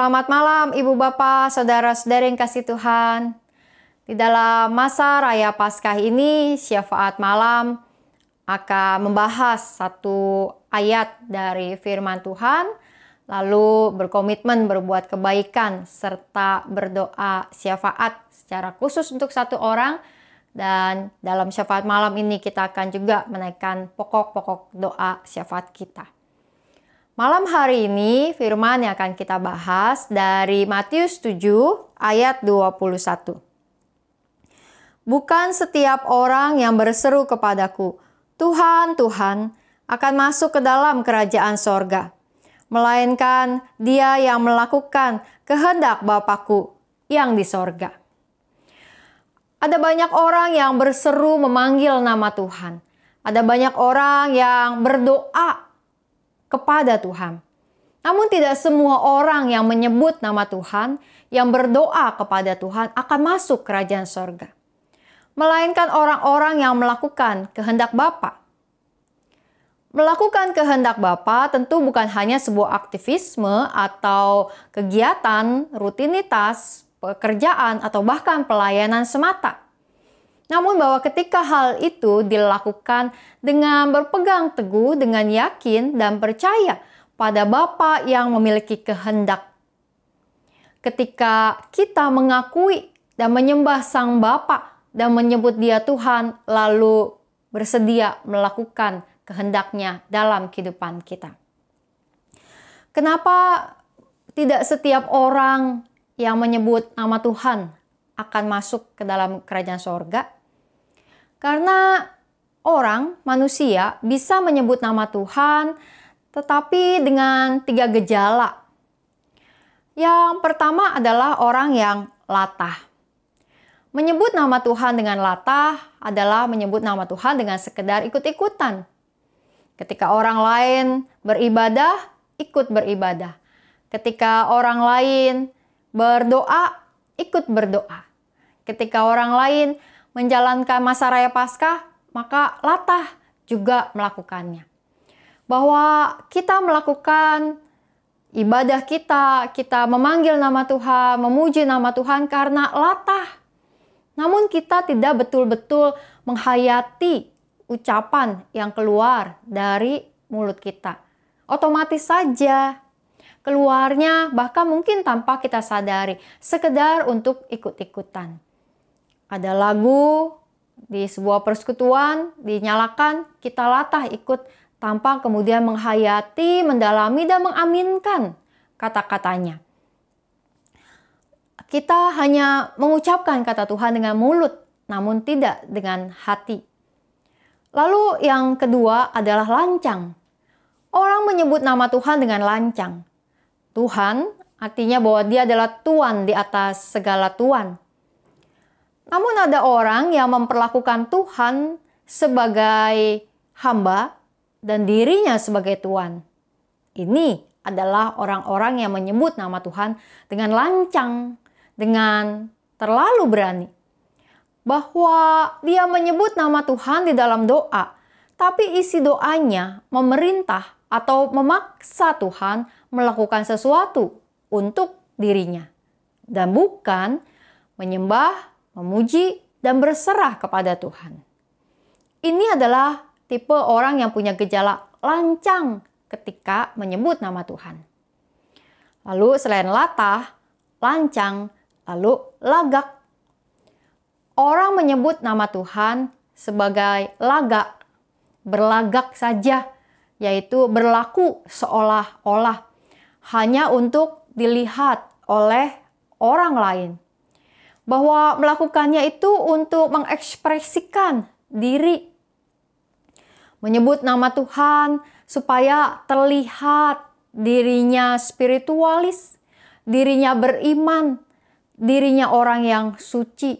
Selamat malam Ibu Bapak, saudara saudara yang kasih Tuhan. Di dalam masa Raya Paskah ini, syafaat malam akan membahas satu ayat dari firman Tuhan, lalu berkomitmen berbuat kebaikan serta berdoa syafaat secara khusus untuk satu orang dan dalam syafaat malam ini kita akan juga menaikkan pokok-pokok doa syafaat kita. Malam hari ini firman yang akan kita bahas dari Matius 7 ayat 21. Bukan setiap orang yang berseru kepadaku, Tuhan, Tuhan, akan masuk ke dalam kerajaan sorga. Melainkan dia yang melakukan kehendak Bapakku yang di sorga. Ada banyak orang yang berseru memanggil nama Tuhan. Ada banyak orang yang berdoa kepada Tuhan. Namun tidak semua orang yang menyebut nama Tuhan, yang berdoa kepada Tuhan akan masuk kerajaan sorga. Melainkan orang-orang yang melakukan kehendak Bapa. Melakukan kehendak Bapa tentu bukan hanya sebuah aktivisme atau kegiatan, rutinitas, pekerjaan, atau bahkan pelayanan semata namun bahwa ketika hal itu dilakukan dengan berpegang teguh dengan yakin dan percaya pada Bapa yang memiliki kehendak. Ketika kita mengakui dan menyembah Sang Bapa dan menyebut Dia Tuhan, lalu bersedia melakukan kehendaknya dalam kehidupan kita. Kenapa tidak setiap orang yang menyebut nama Tuhan akan masuk ke dalam kerajaan sorga? Karena orang, manusia bisa menyebut nama Tuhan tetapi dengan tiga gejala. Yang pertama adalah orang yang latah. Menyebut nama Tuhan dengan latah adalah menyebut nama Tuhan dengan sekedar ikut-ikutan. Ketika orang lain beribadah, ikut beribadah. Ketika orang lain berdoa, ikut berdoa. Ketika orang lain menjalankan masa raya Paskah, maka latah juga melakukannya. Bahwa kita melakukan ibadah kita, kita memanggil nama Tuhan, memuji nama Tuhan karena latah. Namun kita tidak betul-betul menghayati ucapan yang keluar dari mulut kita. Otomatis saja keluarnya bahkan mungkin tanpa kita sadari, sekedar untuk ikut-ikutan ada lagu di sebuah persekutuan dinyalakan, kita latah ikut tanpa kemudian menghayati, mendalami dan mengaminkan kata-katanya. Kita hanya mengucapkan kata Tuhan dengan mulut, namun tidak dengan hati. Lalu yang kedua adalah lancang. Orang menyebut nama Tuhan dengan lancang. Tuhan artinya bahwa dia adalah Tuhan di atas segala Tuhan. Namun ada orang yang memperlakukan Tuhan sebagai hamba dan dirinya sebagai Tuhan. Ini adalah orang-orang yang menyebut nama Tuhan dengan lancang, dengan terlalu berani. Bahwa dia menyebut nama Tuhan di dalam doa, tapi isi doanya memerintah atau memaksa Tuhan melakukan sesuatu untuk dirinya. Dan bukan menyembah memuji, dan berserah kepada Tuhan. Ini adalah tipe orang yang punya gejala lancang ketika menyebut nama Tuhan. Lalu selain latah, lancang, lalu lagak. Orang menyebut nama Tuhan sebagai lagak, berlagak saja, yaitu berlaku seolah-olah hanya untuk dilihat oleh orang lain bahwa melakukannya itu untuk mengekspresikan diri, menyebut nama Tuhan supaya terlihat dirinya spiritualis, dirinya beriman, dirinya orang yang suci.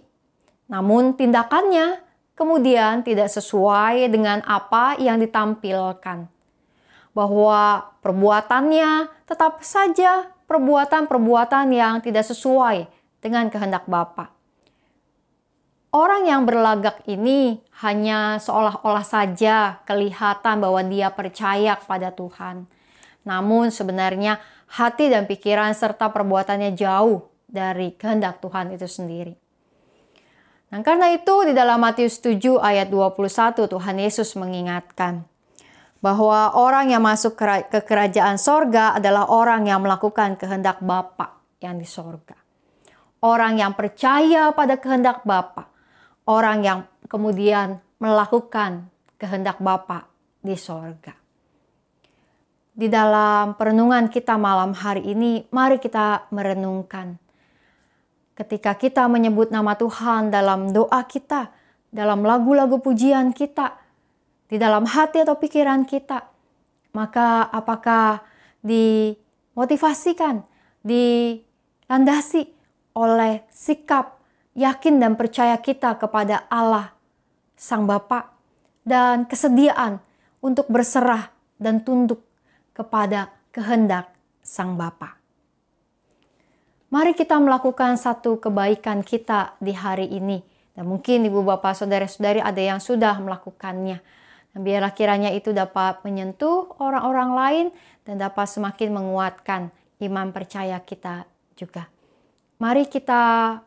Namun tindakannya kemudian tidak sesuai dengan apa yang ditampilkan. Bahwa perbuatannya tetap saja perbuatan-perbuatan yang tidak sesuai dengan kehendak Bapa. Orang yang berlagak ini hanya seolah-olah saja kelihatan bahwa dia percaya kepada Tuhan. Namun sebenarnya hati dan pikiran serta perbuatannya jauh dari kehendak Tuhan itu sendiri. Nah, karena itu di dalam Matius 7 ayat 21 Tuhan Yesus mengingatkan bahwa orang yang masuk ke kerajaan sorga adalah orang yang melakukan kehendak Bapa yang di sorga orang yang percaya pada kehendak Bapa, orang yang kemudian melakukan kehendak Bapa di sorga. Di dalam perenungan kita malam hari ini, mari kita merenungkan. Ketika kita menyebut nama Tuhan dalam doa kita, dalam lagu-lagu pujian kita, di dalam hati atau pikiran kita, maka apakah dimotivasikan, dilandasi oleh sikap yakin dan percaya kita kepada Allah, Sang Bapa, dan kesediaan untuk berserah dan tunduk kepada kehendak Sang Bapa. Mari kita melakukan satu kebaikan kita di hari ini. Dan mungkin ibu bapak saudara-saudari ada yang sudah melakukannya. Dan biarlah kiranya itu dapat menyentuh orang-orang lain dan dapat semakin menguatkan iman percaya kita juga. Mari kita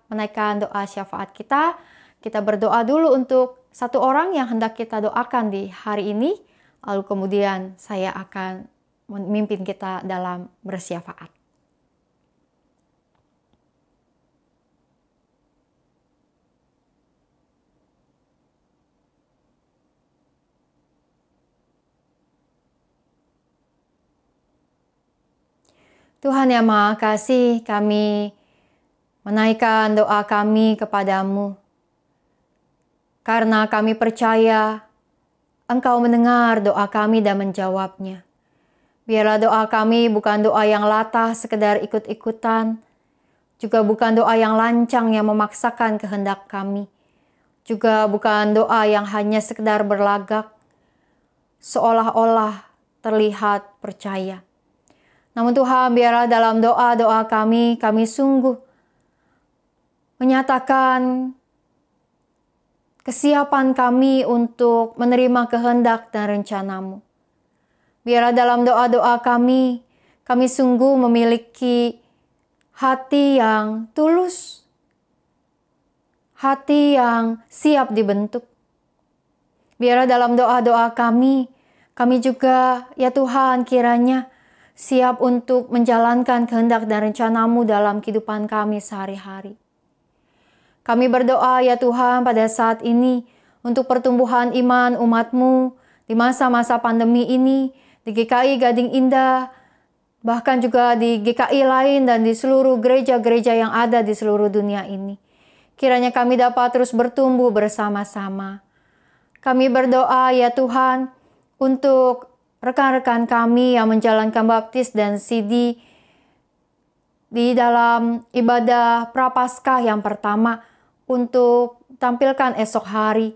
menaikkan doa syafaat kita. Kita berdoa dulu untuk satu orang yang hendak kita doakan di hari ini. Lalu kemudian saya akan memimpin kita dalam bersyafaat. Tuhan Yang Maha Kasih, kami menaikkan doa kami kepadamu. Karena kami percaya Engkau mendengar doa kami dan menjawabnya. Biarlah doa kami bukan doa yang latah sekedar ikut-ikutan, juga bukan doa yang lancang yang memaksakan kehendak kami, juga bukan doa yang hanya sekedar berlagak, seolah-olah terlihat percaya. Namun Tuhan biarlah dalam doa-doa kami, kami sungguh menyatakan kesiapan kami untuk menerima kehendak dan rencanamu. Biarlah dalam doa-doa kami, kami sungguh memiliki hati yang tulus, hati yang siap dibentuk. Biarlah dalam doa-doa kami, kami juga, ya Tuhan, kiranya siap untuk menjalankan kehendak dan rencanamu dalam kehidupan kami sehari-hari. Kami berdoa ya Tuhan pada saat ini untuk pertumbuhan iman umatmu di masa-masa pandemi ini di GKI Gading Indah, bahkan juga di GKI lain dan di seluruh gereja-gereja yang ada di seluruh dunia ini. Kiranya kami dapat terus bertumbuh bersama-sama. Kami berdoa ya Tuhan untuk rekan-rekan kami yang menjalankan baptis dan sidi di dalam ibadah prapaskah yang pertama, untuk tampilkan esok hari.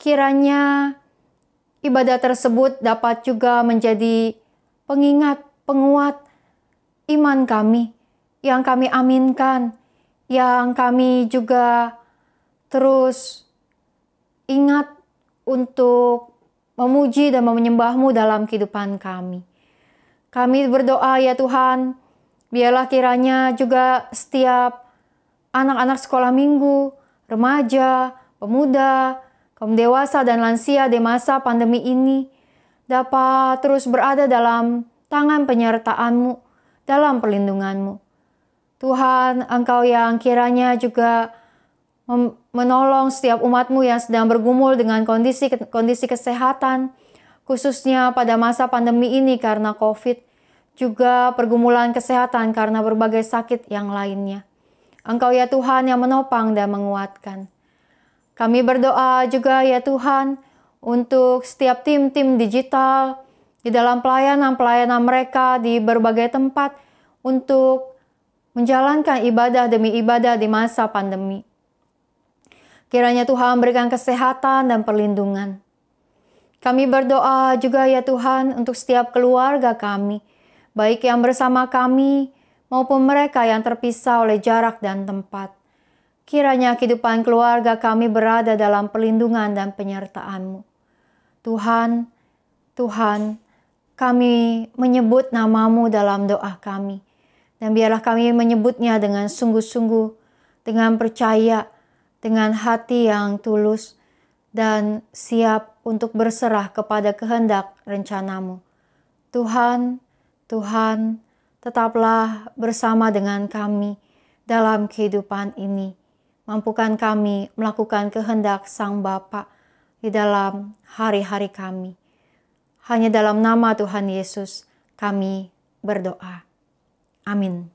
Kiranya ibadah tersebut dapat juga menjadi pengingat, penguat iman kami yang kami aminkan, yang kami juga terus ingat untuk memuji dan menyembahmu dalam kehidupan kami. Kami berdoa ya Tuhan, biarlah kiranya juga setiap anak-anak sekolah minggu, remaja, pemuda, kaum dewasa dan lansia di masa pandemi ini dapat terus berada dalam tangan penyertaanmu dalam perlindunganmu, Tuhan, Engkau yang kiranya juga menolong setiap umatmu yang sedang bergumul dengan kondisi kondisi kesehatan, khususnya pada masa pandemi ini karena COVID, juga pergumulan kesehatan karena berbagai sakit yang lainnya. Engkau ya Tuhan yang menopang dan menguatkan. Kami berdoa juga ya Tuhan untuk setiap tim-tim digital di dalam pelayanan-pelayanan mereka di berbagai tempat untuk menjalankan ibadah demi ibadah di masa pandemi. Kiranya Tuhan berikan kesehatan dan perlindungan. Kami berdoa juga ya Tuhan untuk setiap keluarga kami, baik yang bersama kami maupun mereka yang terpisah oleh jarak dan tempat. Kiranya kehidupan keluarga kami berada dalam perlindungan dan penyertaan-Mu. Tuhan, Tuhan, kami menyebut namamu dalam doa kami. Dan biarlah kami menyebutnya dengan sungguh-sungguh, dengan percaya, dengan hati yang tulus, dan siap untuk berserah kepada kehendak rencanamu. Tuhan, Tuhan, tetaplah bersama dengan kami dalam kehidupan ini. Mampukan kami melakukan kehendak Sang Bapa di dalam hari-hari kami. Hanya dalam nama Tuhan Yesus kami berdoa. Amin.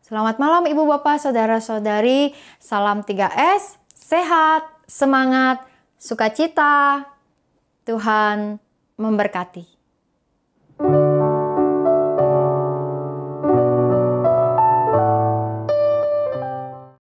Selamat malam Ibu Bapak, Saudara-saudari. Salam 3S, sehat, semangat, sukacita. Tuhan memberkati.